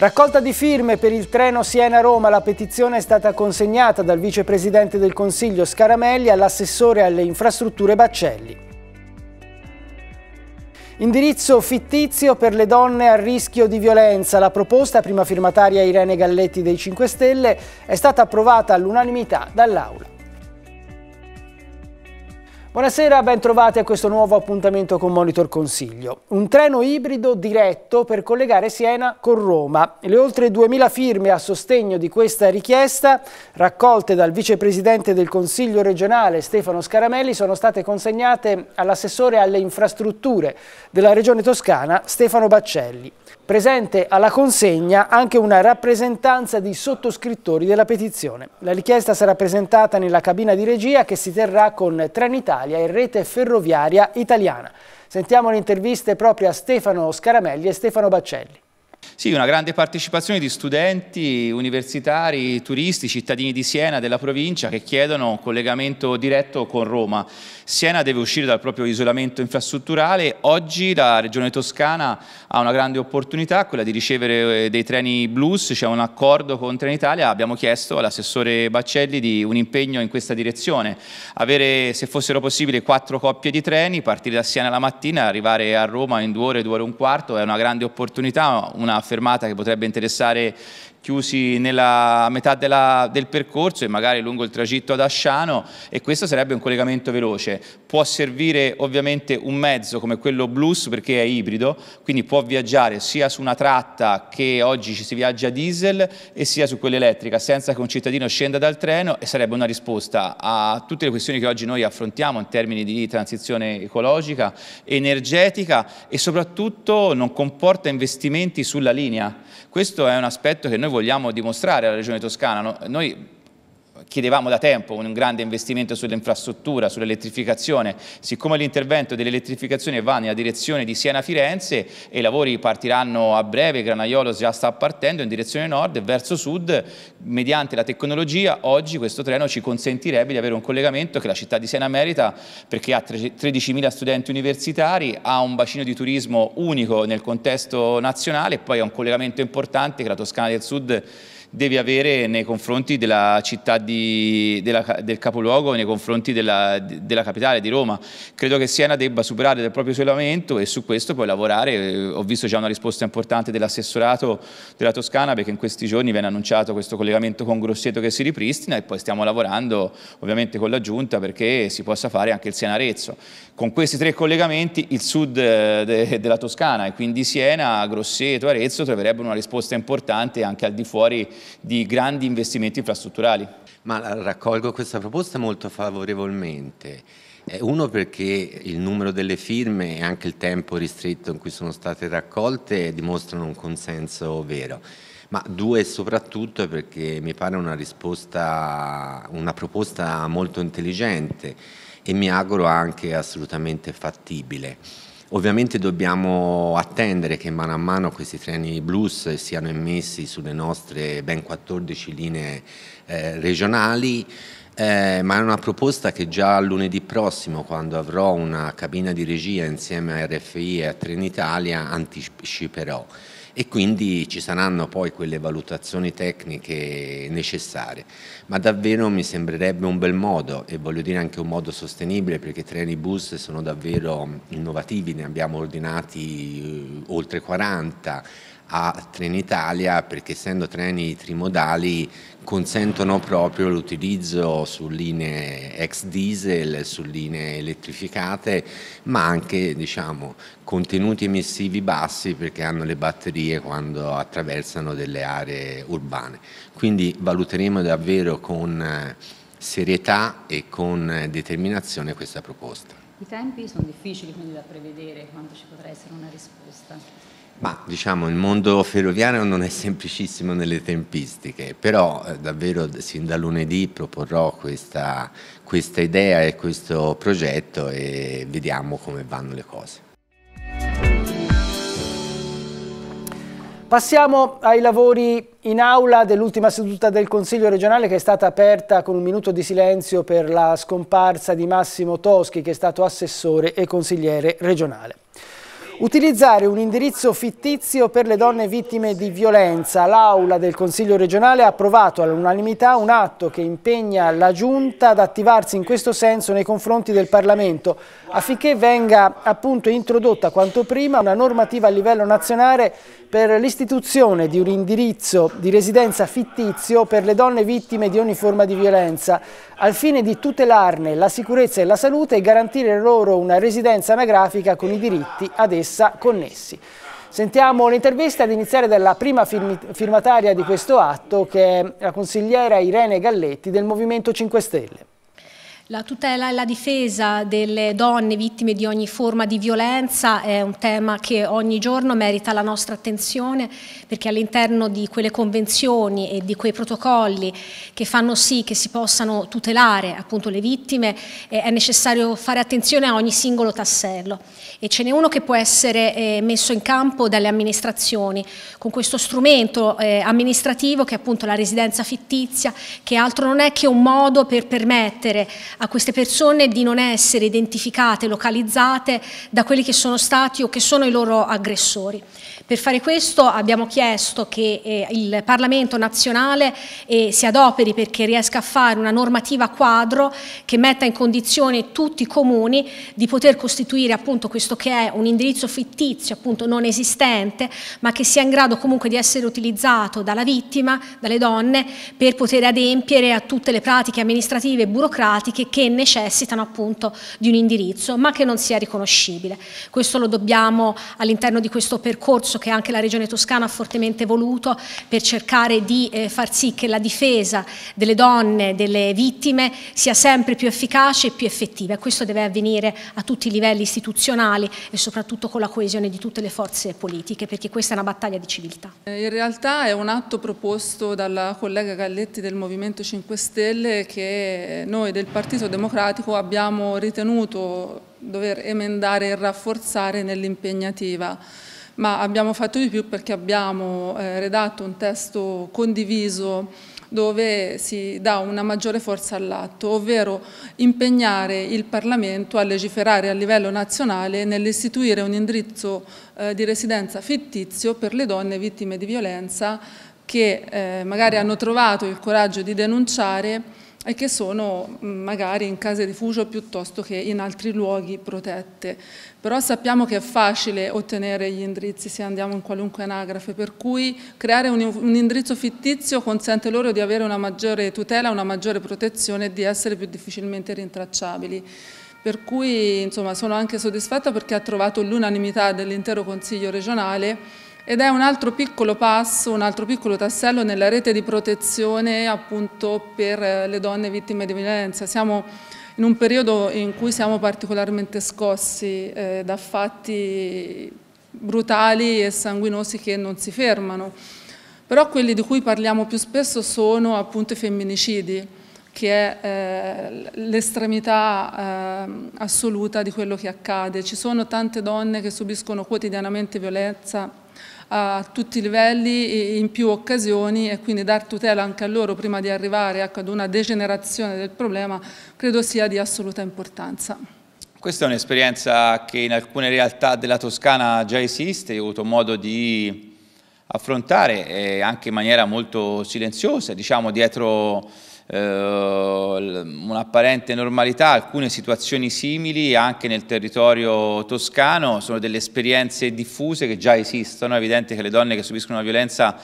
Raccolta di firme per il treno Siena-Roma, la petizione è stata consegnata dal vicepresidente del Consiglio Scaramelli all'assessore alle infrastrutture Baccelli. Indirizzo fittizio per le donne a rischio di violenza. La proposta, prima firmataria Irene Galletti dei 5 Stelle, è stata approvata all'unanimità dall'Aula. Buonasera, ben trovati a questo nuovo appuntamento con Monitor Consiglio. Un treno ibrido diretto per collegare Siena con Roma. Le oltre 2.000 firme a sostegno di questa richiesta, raccolte dal vicepresidente del Consiglio regionale Stefano Scaramelli, sono state consegnate all'assessore alle infrastrutture della Regione Toscana Stefano Baccelli presente alla consegna anche una rappresentanza di sottoscrittori della petizione. La richiesta sarà presentata nella cabina di regia che si terrà con Trenitalia e Rete Ferroviaria Italiana. Sentiamo le interviste proprio a Stefano Scaramelli e Stefano Baccelli. Sì, una grande partecipazione di studenti, universitari, turisti, cittadini di Siena, della provincia, che chiedono un collegamento diretto con Roma. Siena deve uscire dal proprio isolamento infrastrutturale. Oggi la Regione Toscana ha una grande opportunità, quella di ricevere eh, dei treni blues. C'è un accordo con Trenitalia. Abbiamo chiesto all'assessore Baccelli di un impegno in questa direzione. Avere, se fossero possibili, quattro coppie di treni, partire da Siena la mattina, arrivare a Roma in due ore, due ore e un quarto, è una grande opportunità, una affermata che potrebbe interessare chiusi nella metà della, del percorso e magari lungo il tragitto ad Asciano e questo sarebbe un collegamento veloce. Può servire ovviamente un mezzo come quello Blues perché è ibrido, quindi può viaggiare sia su una tratta che oggi ci si viaggia a diesel e sia su quella elettrica senza che un cittadino scenda dal treno e sarebbe una risposta a tutte le questioni che oggi noi affrontiamo in termini di transizione ecologica, energetica e soprattutto non comporta investimenti sulla linea. Questo è un aspetto che noi vogliamo vogliamo dimostrare alla Regione Toscana. No? Noi chiedevamo da tempo un grande investimento sull'infrastruttura, sull'elettrificazione, siccome l'intervento dell'elettrificazione va nella direzione di Siena-Firenze e i lavori partiranno a breve, Granaiolo già sta partendo in direzione nord e verso sud, mediante la tecnologia oggi questo treno ci consentirebbe di avere un collegamento che la città di Siena merita perché ha 13.000 studenti universitari, ha un bacino di turismo unico nel contesto nazionale e poi ha un collegamento importante che la Toscana del Sud devi avere nei confronti della città di, della, del capoluogo nei confronti della, della, capitale di Roma. Credo che Siena debba superare il proprio isolamento e su questo puoi lavorare. Eh, ho visto già una risposta importante dell'assessorato della Toscana perché in questi giorni viene annunciato questo collegamento con Grosseto che si ripristina e poi stiamo lavorando ovviamente con la Giunta perché si possa fare anche il Siena-Arezzo. Con questi tre collegamenti il sud eh, de, della Toscana e quindi Siena, Grosseto, Arezzo troverebbero una risposta importante anche al di fuori di grandi investimenti infrastrutturali. Ma eh, raccolgo questa proposta molto favorevolmente. Eh, uno perché il numero delle firme e anche il tempo ristretto in cui sono state raccolte dimostrano un consenso vero, ma due soprattutto perché mi pare una, risposta, una proposta molto intelligente e mi auguro anche assolutamente fattibile. Ovviamente dobbiamo attendere che mano a mano questi treni blues siano immessi sulle nostre ben 14 linee eh, regionali, eh, ma è una proposta che già lunedì prossimo, quando avrò una cabina di regia insieme a RFI e a Trenitalia, anticiperò e quindi ci saranno poi quelle valutazioni tecniche necessarie. Ma davvero mi sembrerebbe un bel modo e voglio dire anche un modo sostenibile perché i treni bus sono davvero innovativi, ne abbiamo ordinati eh, oltre 40 a Trenitalia perché essendo treni trimodali consentono proprio l'utilizzo su linee ex diesel, su linee elettrificate, ma anche diciamo, contenuti emissivi bassi perché hanno le batterie quando attraversano delle aree urbane. Quindi valuteremo davvero con eh, serietà e con eh, determinazione questa proposta. I tempi sono difficili quindi da prevedere quando ci potrà essere una risposta. Ma diciamo il mondo ferroviario non è semplicissimo nelle tempistiche, però eh, davvero sin da lunedì proporrò questa, questa idea e questo progetto e vediamo come vanno le cose. Passiamo ai lavori in aula dell'ultima seduta del Consiglio regionale che è stata aperta con un minuto di silenzio per la scomparsa di Massimo Toschi che è stato assessore e consigliere regionale. Utilizzare un indirizzo fittizio per le donne vittime di violenza. L'Aula del Consiglio regionale ha approvato all'unanimità un atto che impegna la Giunta ad attivarsi in questo senso nei confronti del Parlamento affinché venga appunto introdotta quanto prima una normativa a livello nazionale per l'istituzione di un indirizzo di residenza fittizio per le donne vittime di ogni forma di violenza, al fine di tutelarne la sicurezza e la salute e garantire loro una residenza anagrafica con i diritti ad essa connessi. Sentiamo l'intervista ad iniziare dalla prima firmataria di questo atto che è la consigliera Irene Galletti del Movimento 5 Stelle. La tutela e la difesa delle donne vittime di ogni forma di violenza è un tema che ogni giorno merita la nostra attenzione perché all'interno di quelle convenzioni e di quei protocolli che fanno sì che si possano tutelare appunto le vittime eh, è necessario fare attenzione a ogni singolo tassello e ce n'è uno che può essere eh, messo in campo dalle amministrazioni con questo strumento eh, amministrativo che è appunto la residenza fittizia che altro non è che un modo per permettere a queste persone di non essere identificate, localizzate da quelli che sono stati o che sono i loro aggressori. Per fare questo abbiamo chiesto che eh, il Parlamento nazionale eh, si adoperi perché riesca a fare una normativa quadro che metta in condizione tutti i comuni di poter costituire appunto questo che è un indirizzo fittizio, appunto non esistente, ma che sia in grado comunque di essere utilizzato dalla vittima, dalle donne, per poter adempiere a tutte le pratiche amministrative e burocratiche che necessitano appunto di un indirizzo, ma che non sia riconoscibile. Questo lo dobbiamo all'interno di questo percorso che anche la Regione Toscana ha fortemente voluto per cercare di eh, far sì che la difesa delle donne, delle vittime sia sempre più efficace e più effettiva e questo deve avvenire a tutti i livelli istituzionali e soprattutto con la coesione di tutte le forze politiche perché questa è una battaglia di civiltà. Eh, in realtà è un atto proposto dalla collega Galletti del Movimento 5 Stelle che noi del Partito Partito Democratico abbiamo ritenuto dover emendare e rafforzare nell'impegnativa, ma abbiamo fatto di più perché abbiamo eh, redatto un testo condiviso dove si dà una maggiore forza all'atto, ovvero impegnare il Parlamento a legiferare a livello nazionale nell'istituire un indirizzo eh, di residenza fittizio per le donne vittime di violenza che eh, magari hanno trovato il coraggio di denunciare e che sono mm, magari in case rifugio piuttosto che in altri luoghi protette. Però sappiamo che è facile ottenere gli indirizzi se andiamo in qualunque anagrafe, per cui creare un, indirizzo fittizio consente loro di avere una maggiore tutela, una maggiore protezione e di essere più difficilmente rintracciabili per cui insomma, sono anche soddisfatta perché ha trovato l'unanimità dell'intero Consiglio regionale ed è un altro piccolo passo, un altro piccolo tassello nella rete di protezione appunto per eh, le donne vittime di violenza. Siamo in un periodo in cui siamo particolarmente scossi eh, da fatti brutali e sanguinosi che non si fermano. Però quelli di cui parliamo più spesso sono appunto i femminicidi, che è eh, l'estremità eh, assoluta di quello che accade. Ci sono tante donne che subiscono quotidianamente violenza a tutti i livelli e in più occasioni e quindi dar tutela anche a loro prima di arrivare ecco, ad una degenerazione del problema credo sia di assoluta importanza. Questa è un'esperienza che in alcune realtà della Toscana già esiste, ho avuto modo di affrontare eh, anche in maniera molto silenziosa, diciamo dietro eh, un'apparente normalità, alcune situazioni simili anche nel territorio toscano, sono delle esperienze diffuse che già esistono, è evidente che le donne che subiscono la violenza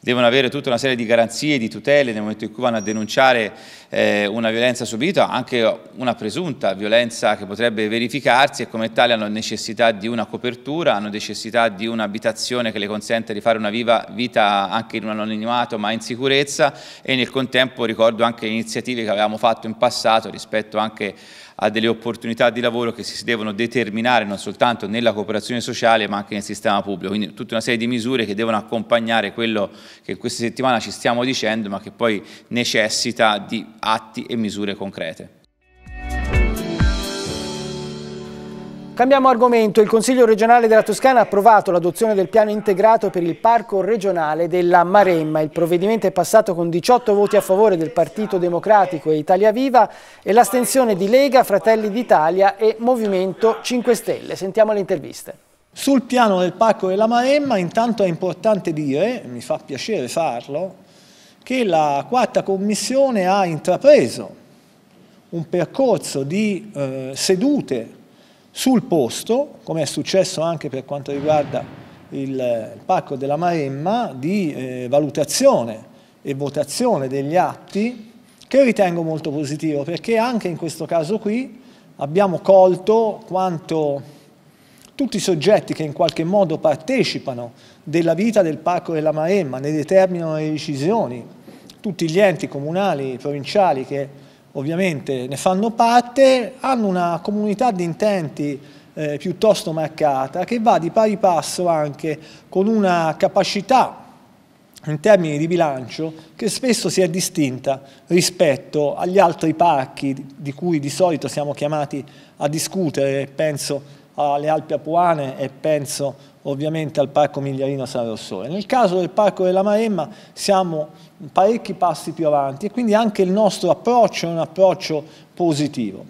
devono avere tutta una serie di garanzie, di tutele nel momento in cui vanno a denunciare eh, una violenza subita, anche una presunta violenza che potrebbe verificarsi e come tale hanno necessità di una copertura, hanno necessità di un'abitazione che le consente di fare una viva vita anche in un anonimato ma in sicurezza e nel contempo ricordo anche le iniziative che avevamo fatto in passato rispetto anche a delle opportunità di lavoro che si devono determinare non soltanto nella cooperazione sociale ma anche nel sistema pubblico, quindi tutta una serie di misure che devono accompagnare quello che in questa settimana ci stiamo dicendo, ma che poi necessita di atti e misure concrete. Cambiamo argomento. Il Consiglio regionale della Toscana ha approvato l'adozione del piano integrato per il parco regionale della Maremma. Il provvedimento è passato con 18 voti a favore del Partito Democratico e Italia Viva e l'astensione di Lega, Fratelli d'Italia e Movimento 5 Stelle. Sentiamo le interviste. Sul piano del Parco della Maremma intanto è importante dire, mi fa piacere farlo, che la quarta commissione ha intrapreso un percorso di eh, sedute sul posto, come è successo anche per quanto riguarda il, il Parco della Maremma, di eh, valutazione e votazione degli atti, che ritengo molto positivo, perché anche in questo caso qui abbiamo colto quanto tutti i soggetti che in qualche modo partecipano della vita del Parco della Maremma, ne determinano le decisioni, tutti gli enti comunali, provinciali che ovviamente ne fanno parte, hanno una comunità di intenti eh, piuttosto marcata che va di pari passo anche con una capacità in termini di bilancio che spesso si è distinta rispetto agli altri parchi di cui di solito siamo chiamati a discutere, penso alle Alpi Apuane e penso ovviamente al Parco Migliarino San Rossore. Nel caso del Parco della Maremma siamo parecchi passi più avanti e quindi anche il nostro approccio è un approccio positivo.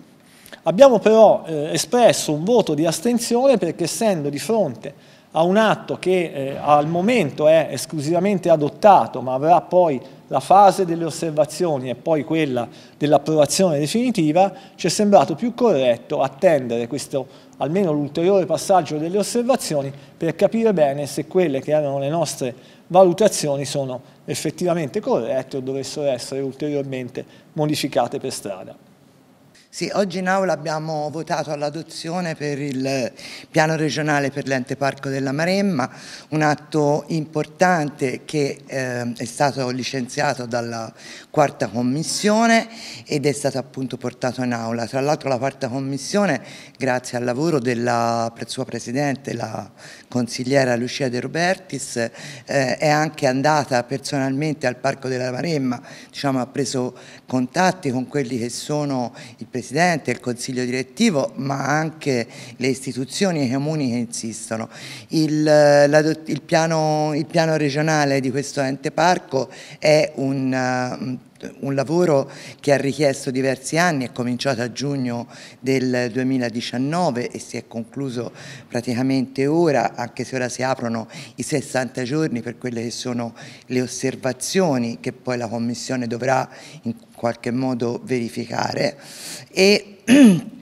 Abbiamo però eh, espresso un voto di astensione perché essendo di fronte a un atto che eh, al momento è esclusivamente adottato ma avrà poi la fase delle osservazioni e poi quella dell'approvazione definitiva, ci è sembrato più corretto attendere questo almeno l'ulteriore passaggio delle osservazioni per capire bene se quelle che erano le nostre valutazioni sono effettivamente corrette o dovessero essere ulteriormente modificate per strada. Sì, oggi in aula abbiamo votato all'adozione per il piano regionale per l'ente parco della Maremma, un atto importante che eh, è stato licenziato dalla quarta commissione ed è stato appunto portato in aula. Tra l'altro la quarta commissione, grazie al lavoro della sua presidente, la consigliera Lucia De Robertis, eh, è anche andata personalmente al parco della Maremma, diciamo, ha preso contatti con quelli che sono il presidente Presidente, il Consiglio direttivo, ma anche le istituzioni e i comuni che insistono. Il, eh, la, il, piano, il, piano, regionale di questo ente parco è un, eh, un lavoro che ha richiesto diversi anni, è cominciato a giugno del 2019 e si è concluso praticamente ora, anche se ora si aprono i 60 giorni per quelle che sono le osservazioni che poi la Commissione dovrà in qualche modo verificare. E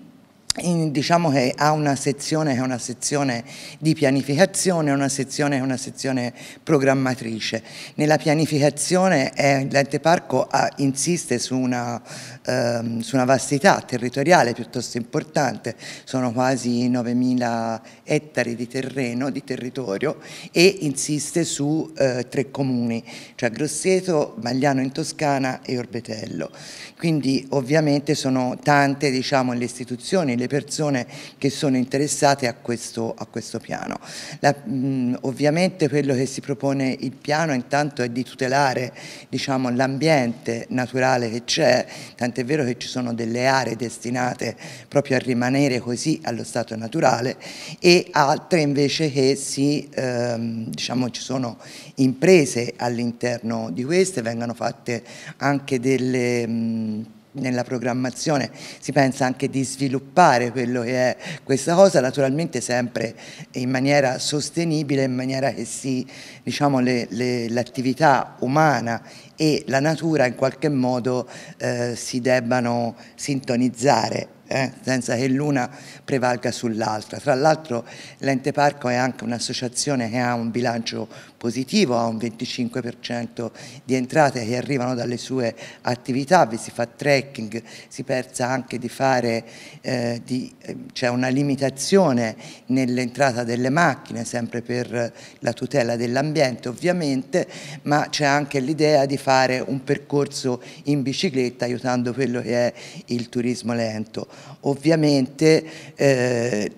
in, diciamo che ha una sezione che è una sezione di pianificazione una sezione che è una sezione programmatrice. Nella pianificazione eh, l'ente parco ha, ah, insiste su una, ehm, su una, vastità territoriale piuttosto importante, sono quasi 9.000 ettari di terreno, di territorio e insiste su eh, tre comuni, cioè Grosseto, Magliano in Toscana e Orbetello. Quindi ovviamente sono tante diciamo, le istituzioni, le le persone che sono interessate a questo, a questo piano. La, mh, ovviamente quello che si propone il piano intanto è di tutelare diciamo, l'ambiente naturale che c'è, tant'è vero che ci sono delle aree destinate proprio a rimanere così allo stato naturale e altre invece che si, ehm, diciamo, ci sono imprese all'interno di queste, vengono fatte anche delle... Mh, nella programmazione si pensa anche di sviluppare quello che è questa cosa, naturalmente sempre in maniera sostenibile, in maniera che si, diciamo, l'attività umana e la natura in qualche modo eh, si debbano sintonizzare eh, senza che l'una prevalga sull'altra. Tra l'altro l'ente parco è anche un'associazione che ha un bilancio positivo, ha un 25% di entrate che arrivano dalle sue attività, vi si fa trekking, si pensa anche di fare, eh, eh, c'è una limitazione nell'entrata delle macchine, sempre per la tutela dell'ambiente ovviamente, ma c'è anche l'idea di fare un percorso in bicicletta aiutando quello che è il turismo lento. Ovviamente eh,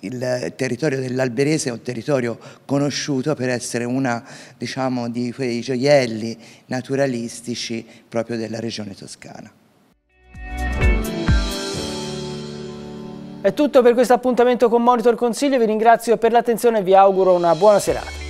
il territorio dell'Alberese è un territorio conosciuto per essere uno diciamo, di quei gioielli naturalistici proprio della regione toscana. È tutto per questo appuntamento con Monitor Consiglio, vi ringrazio per l'attenzione e vi auguro una buona serata.